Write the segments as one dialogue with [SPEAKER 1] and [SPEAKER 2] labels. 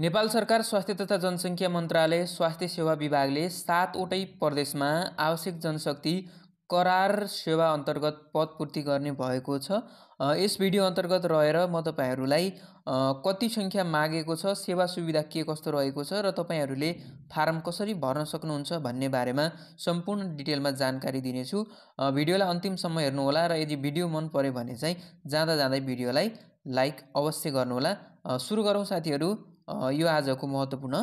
[SPEAKER 1] नेपाल सरकार स्वास्थ्य तथा जनसङ्ख्या मन्त्रालय स्वास्थ्य सेवा विभागले सातवटै प्रदेशमा आवश्यक जनशक्ति करार सेवा अन्तर्गत पदपूर्ति गर्ने भएको छ यस भिडियो अन्तर्गत रहेर म तपाईँहरूलाई कति सङ्ख्या मागेको छ सेवा सुविधा के कस्तो रहेको छ र तपाईँहरूले फारम कसरी भर्न सक्नुहुन्छ भन्ने बारेमा सम्पूर्ण डिटेलमा जानकारी दिनेछु भिडियोलाई अन्तिमसम्म हेर्नुहोला र यदि भिडियो मन पऱ्यो भने चाहिँ जाँदा जाँदै भिडियोलाई लाइक अवश्य गर्नुहोला सुरु गरौँ साथीहरू यो आजको महत्त्वपूर्ण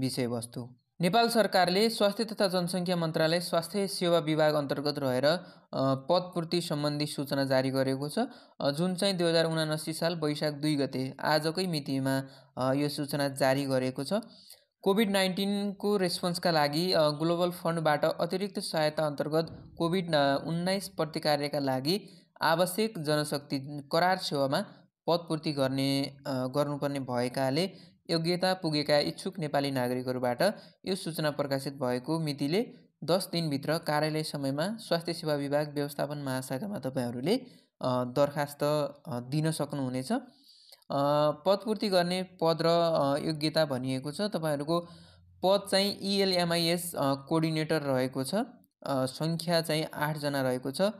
[SPEAKER 1] विषयवस्तु नेपाल सरकारले स्वास्थ्य तथा जनसङ्ख्या मन्त्रालय स्वास्थ्य सेवा विभाग अन्तर्गत रहेर पदपूर्ति सम्बन्धी सूचना जारी गरेको छ जुन चाहिँ दुई हजार उनासी साल वैशाख दुई गते आजकै मितिमा यो सूचना जारी गरेको छ कोभिड नाइन्टिनको रेस्पोन्सका लागि ग्लोबल फन्डबाट अतिरिक्त सहायता अन्तर्गत कोभिड उन्नाइस प्रतिकार्यका लागि आवश्यक जनशक्ति करार सेवामा पदपूर्ति गर्ने गर्नुपर्ने भएकाले योग्यता पुगेका इच्छुक नेपाली नागरिकहरूबाट यो सूचना प्रकाशित भएको मितिले दस दिनभित्र कार्यालय समयमा स्वास्थ्य सेवा विभाग व्यवस्थापन महाशाखामा तपाईँहरूले दरखास्त दिन सक्नुहुनेछ पदपूर्ति गर्ने पद र योग्यता भनिएको छ तपाईँहरूको पद चाहिँ इएलएमआइएस e कोअर्डिनेटर रहेको छ सङ्ख्या चाहिँ आठजना रहेको छ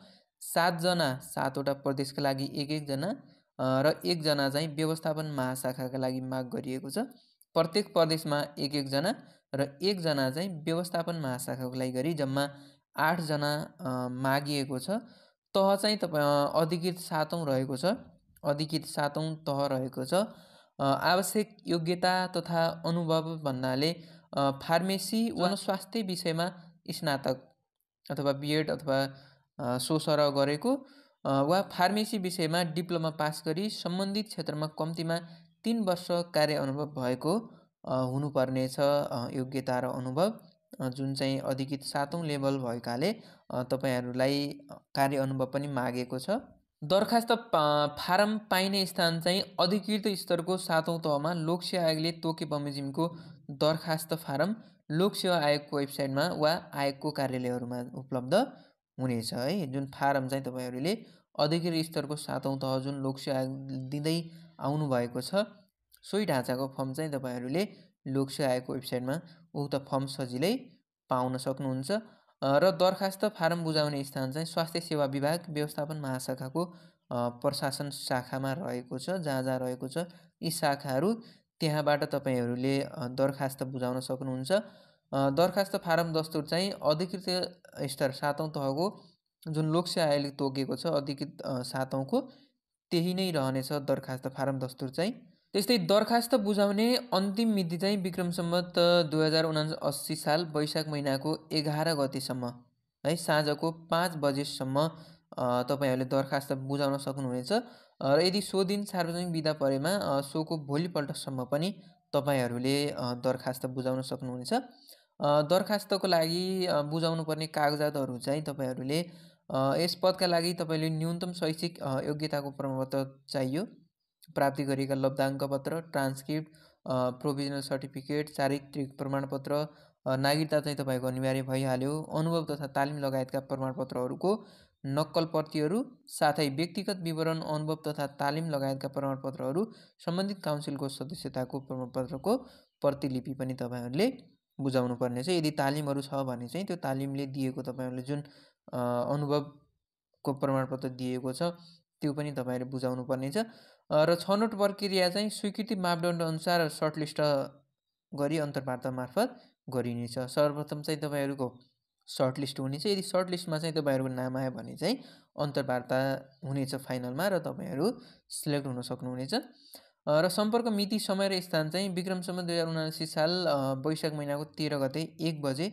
[SPEAKER 1] सातजना सातवटा प्रदेशका लागि एक एकजना र एकजना चाहिँ व्यवस्थापन महाशाखाका लागि माग गरिएको छ प्रत्येक प्रदेशमा एक एकजना र एकजना चाहिँ व्यवस्थापन महाशाखाको लागि गरी जम्मा आठजना मागिएको छ तह चाहिँ तपाईँ अधिकृत सातौँ रहेको छ अधिकृत सातौँ तह रहेको छ आवश्यक योग्यता तथा अनुभव भन्नाले फार्मेसी वा स्वास्थ्य विषयमा स्नातक अथवा बिएड अथवा सोसर गरेको वा फार्मेसी विषयमा डिप्लोमा पास गरी सम्बन्धित क्षेत्रमा कम्तीमा तिन वर्ष कार्य अनुभव भएको हुनुपर्नेछ योग्यता र अनुभव जुन चाहिँ अधिकृत सातौँ लेभल भएकाले तपाईँहरूलाई कार्य अनुभव पनि मागेको छ दरखास्त फारम पाइने स्थान चाहिँ अधिकृत स्तरको सातौँ तहमा लोकसेवा आयोगले तोके बमोजिमको दरखास्त फारम लोकसेवा आयोगको वेबसाइटमा वा आयोगको कार्यालयहरूमा उपलब्ध हुनेछ है जुन फारम चाहिँ तपाईँहरूले अधिकृत स्तरको सातौँ तह जुन लोकसेवा आयोग दिँदै आउनुभएको छ सोही ढाँचाको फर्म चाहिँ तपाईँहरूले लोकसेवा आयोगको वेबसाइटमा उक्त फर्म सजिलै पाउन सक्नुहुन्छ र दरखास्त फारम बुझाउने स्थान चाहिँ स्वास्थ्य सेवा विभाग व्यवस्थापन महाशाखाको प्रशासन शाखामा रहेको छ जहाँ जहाँ रहेको छ यी शाखाहरू त्यहाँबाट तपाईँहरूले दरखास्त बुझाउन सक्नुहुन्छ दरखास्त फारम दस्तुर चाहिँ अधिकृत स्तर सातौँ तहको जुन लोकसेवा आयोगले तोकेको छ अधिकृत सातौँको त्यही नै रहनेछ दरखास्त फारम दस्तुर चाहिँ त्यस्तै दरखास्त बुझाउने अन्तिम मिति चाहिँ विक्रम सम्मत दुई हजार उना अस्सी साल वैशाख महिनाको एघार गतिसम्म है साँझको पाँच बजेसम्म तपाईँहरूले दरखास्त बुझाउन सक्नुहुनेछ र यदि सो दिन सार्वजनिक विदा परेमा सोको भोलिपल्टसम्म पनि तपाईँहरूले दरखास्त बुझाउन सक्नुहुनेछ दरखास्तको लागि बुझाउनु पर्ने कागजातहरू चाहिँ तपाईँहरूले यस पदका लागि तपाईँले न्यूनतम शैक्षिक योग्यताको प्रमाणपत्र चाहियो प्राप्ति गरिएका लब्धाङ्क पत्र ट्रान्सक्रिप्ट प्रोभिजनल सर्टिफिकेट चारित्रिक प्रमाणपत्र नागरिकता चाहिँ तपाईँको अनिवार्य भइहाल्यो अनुभव तथा तालिम लगायतका प्रमाणपत्रहरूको नक्कल प्रतिहरू साथै व्यक्तिगत विवरण अनुभव तथा तालिम लगायतका प्रमाणपत्रहरू सम्बन्धित काउन्सिलको सदस्यताको प्रमाणपत्रको प्रतिलिपि पनि तपाईँहरूले बुझाउनु पर्नेछ यदि तालिमहरू छ भने चाहिँ त्यो तालिमले दिएको तपाईँहरूले जुन अनुभवको प्रमाणपत्र दिएको छ त्यो पनि तपाईँले बुझाउनु पर्नेछ र छनौट प्रक्रिया चाहिँ स्वीकृति मापदण्ड अनुसार सर्टलिस्ट गरी अन्तर्वार्ता मार्फत गरिनेछ सर्वप्रथम चाहिँ तपाईँहरूको सर्टलिस्ट हुनेछ यदि सर्टलिस्टमा चाहिँ तपाईँहरूको नाम आयो भने चाहिँ अन्तर्वार्ता हुनेछ फाइनलमा र तपाईँहरू सिलेक्ट हुन सक्नुहुनेछ र सम्पर्क मिति समय र स्थान चाहिँ विक्रमसम्म दुई हजार उनासी साल वैशाख महिनाको तेह्र गते एक बजे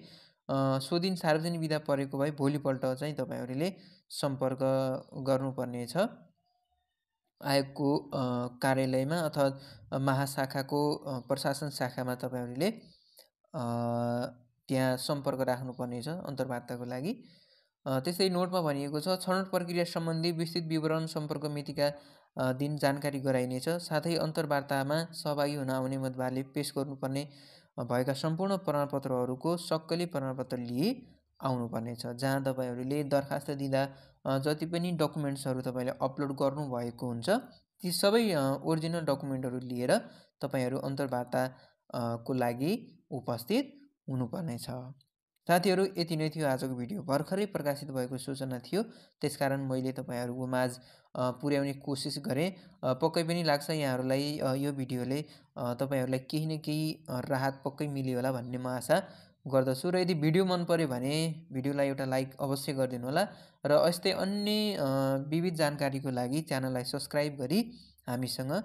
[SPEAKER 1] सो दिन सार्वजनिक विधा परेको भए भोलिपल्ट चाहिँ तपाईँहरूले सम्पर्क गर्नुपर्नेछ आयोगको कार्यालयमा अथवा महाशाखाको प्रशासन शाखामा तपाईँहरूले त्यहाँ सम्पर्क राख्नुपर्नेछ अन्तर्वार्ताको लागि त्यस्तै नोटमा भनिएको छ छनौट प्रक्रिया सम्बन्धी विस्तृत विवरण सम्पर्क मितिका दिन जानकारी गराइनेछ साथै अन्तर्वार्तामा सहभागी हुन आउने मतदारले पेस गर्नुपर्ने भएका सम्पूर्ण प्रमाणपत्रहरूको सक्कली प्रमाणपत्र लिए आउनुपर्नेछ जहाँ तपाईँहरूले दरखास्त दिँदा जति पनि डकुमेन्ट्सहरू तपाईँले अपलोड गर्नुभएको हुन्छ ती सबै ओरिजिनल डकुमेन्टहरू लिएर तपाईँहरू अन्तर्वार्ताको लागि उपस्थित हुनुपर्नेछ साथीहरू यति नै थियो आजको भिडियो भर्खरै प्रकाशित भएको सूचना थियो त्यसकारण मैले तपाईँहरूको माझ पुर्याउने कोसिस गरेँ पक्कै पनि लाग्छ यहाँहरूलाई यो भिडियोले तपाईँहरूलाई केही न केही राहत पक्कै मिल्यो होला भन्ने म आशा गर्दछु र यदि भिडियो मन पऱ्यो भने भिडियोलाई एउटा लाइक अवश्य गरिदिनु होला र यस्तै अन्य विविध जानकारीको लागि च्यानललाई सब्सक्राइब गरी हामीसँग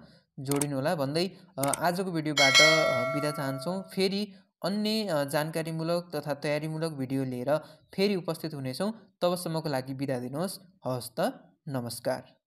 [SPEAKER 1] जोडिनु होला भन्दै आजको भिडियोबाट बिदा चाहन्छौँ फेरि अन्य जानकारीमूलक तथा तयारीमूलक भिडियो लिएर फेरि उपस्थित हुनेछौँ तबसम्मको लागि बिदा दिनुहोस् हवस् त नमस्कार